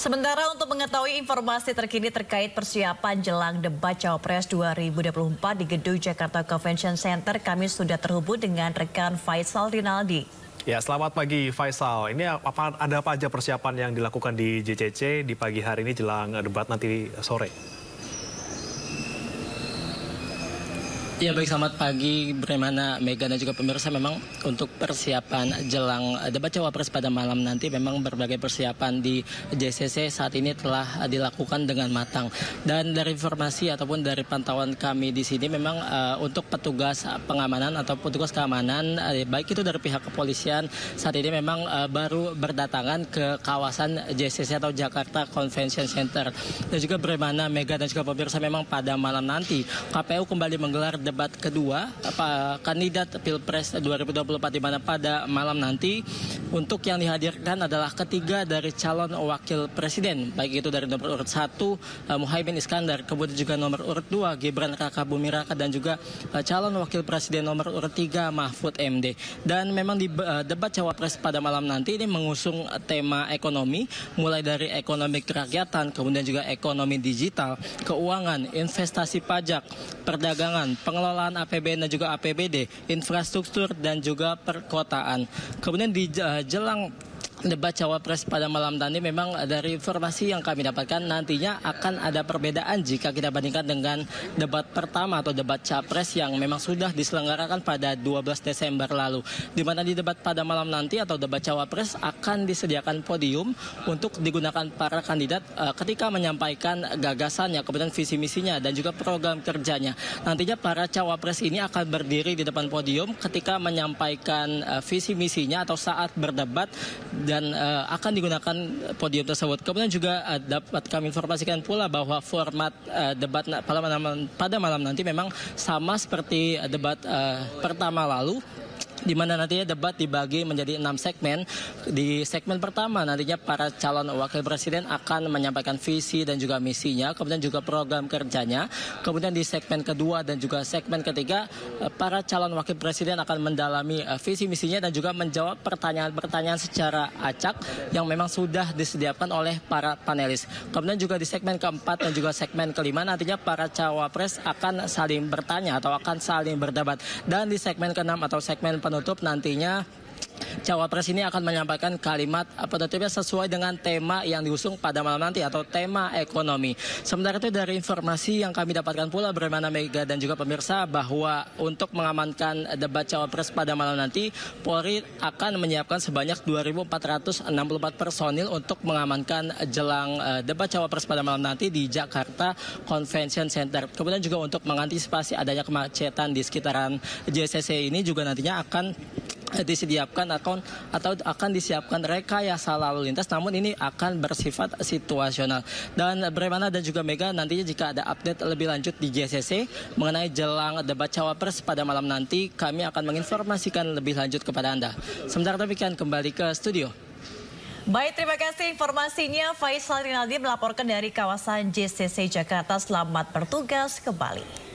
Sementara untuk mengetahui informasi terkini terkait persiapan jelang debat Cawapres 2024 di Gedung Jakarta Convention Center, kami sudah terhubung dengan rekan Faisal Rinaldi. Ya, selamat pagi Faisal. Ini apa, ada apa aja persiapan yang dilakukan di JCC di pagi hari ini jelang debat nanti sore? Ya baik selamat pagi Bremana Mega dan juga pemirsa memang untuk persiapan jelang debat cawapres pada malam nanti memang berbagai persiapan di JCC saat ini telah dilakukan dengan matang dan dari informasi ataupun dari pantauan kami di sini memang uh, untuk petugas pengamanan atau petugas keamanan uh, baik itu dari pihak kepolisian saat ini memang uh, baru berdatangan ke kawasan JCC atau Jakarta Convention Center dan juga Bremana Mega dan juga pemirsa memang pada malam nanti KPU kembali menggelar debat kedua apa kandidat Pilpres 2024 di mana pada malam nanti untuk yang dihadirkan adalah ketiga dari calon wakil presiden baik itu dari nomor urut 1 eh, Muhaimin Iskandar kemudian juga nomor urut 2 Gibran Raka Bumi Raka dan juga eh, calon wakil presiden nomor urut 3 Mahfud MD dan memang di eh, debat cawapres pada malam nanti ini mengusung tema ekonomi mulai dari ekonomi kerakyatan kemudian juga ekonomi digital keuangan investasi pajak perdagangan pengembangan pengelolaan APBN dan juga APBD, infrastruktur dan juga perkotaan. Kemudian di eh, jelang debat cawapres pada malam tadi memang dari informasi yang kami dapatkan nantinya akan ada perbedaan jika kita bandingkan dengan debat pertama atau debat capres yang memang sudah diselenggarakan pada 12 Desember lalu. Di mana di debat pada malam nanti atau debat cawapres akan disediakan podium untuk digunakan para kandidat eh, ketika menyampaikan gagasannya, kemudian visi misinya dan juga program kerjanya. Nantinya para cawapres ini akan berdiri di depan podium ketika menyampaikan eh, visi misinya atau saat berdebat dan uh, akan digunakan podium tersebut. Kemudian juga uh, dapat kami informasikan pula bahwa format uh, debat pada malam, pada malam nanti memang sama seperti debat uh, pertama lalu di mana nantinya debat dibagi menjadi enam segmen. Di segmen pertama nantinya para calon wakil presiden akan menyampaikan visi dan juga misinya, kemudian juga program kerjanya. Kemudian di segmen kedua dan juga segmen ketiga, eh, para calon wakil presiden akan mendalami eh, visi misinya dan juga menjawab pertanyaan-pertanyaan secara acak yang memang sudah disediakan oleh para panelis. Kemudian juga di segmen keempat dan juga segmen kelima nantinya para cawapres akan saling bertanya atau akan saling berdebat. Dan di segmen keenam atau segmen penutup nantinya cawapres ini akan menyampaikan kalimat apa tentunya sesuai dengan tema yang diusung pada malam nanti atau tema ekonomi. Sementara itu dari informasi yang kami dapatkan pula bagaimana Mega dan juga pemirsa bahwa untuk mengamankan debat cawapres pada malam nanti Polri akan menyiapkan sebanyak 2.464 personil untuk mengamankan jelang eh, debat cawapres pada malam nanti di Jakarta Convention Center. Kemudian juga untuk mengantisipasi adanya kemacetan di sekitaran JCC ini juga nantinya akan disediakan akun atau akan disiapkan rekayasa lalu lintas namun ini akan bersifat situasional dan bagaimana dan juga Mega nantinya jika ada update lebih lanjut di JCC mengenai jelang debat cawapres pada malam nanti kami akan menginformasikan lebih lanjut kepada Anda. Sementara demikian kembali ke studio. Baik, terima kasih informasinya. Faisal Rinaldi melaporkan dari kawasan JCC Jakarta. Selamat bertugas kembali.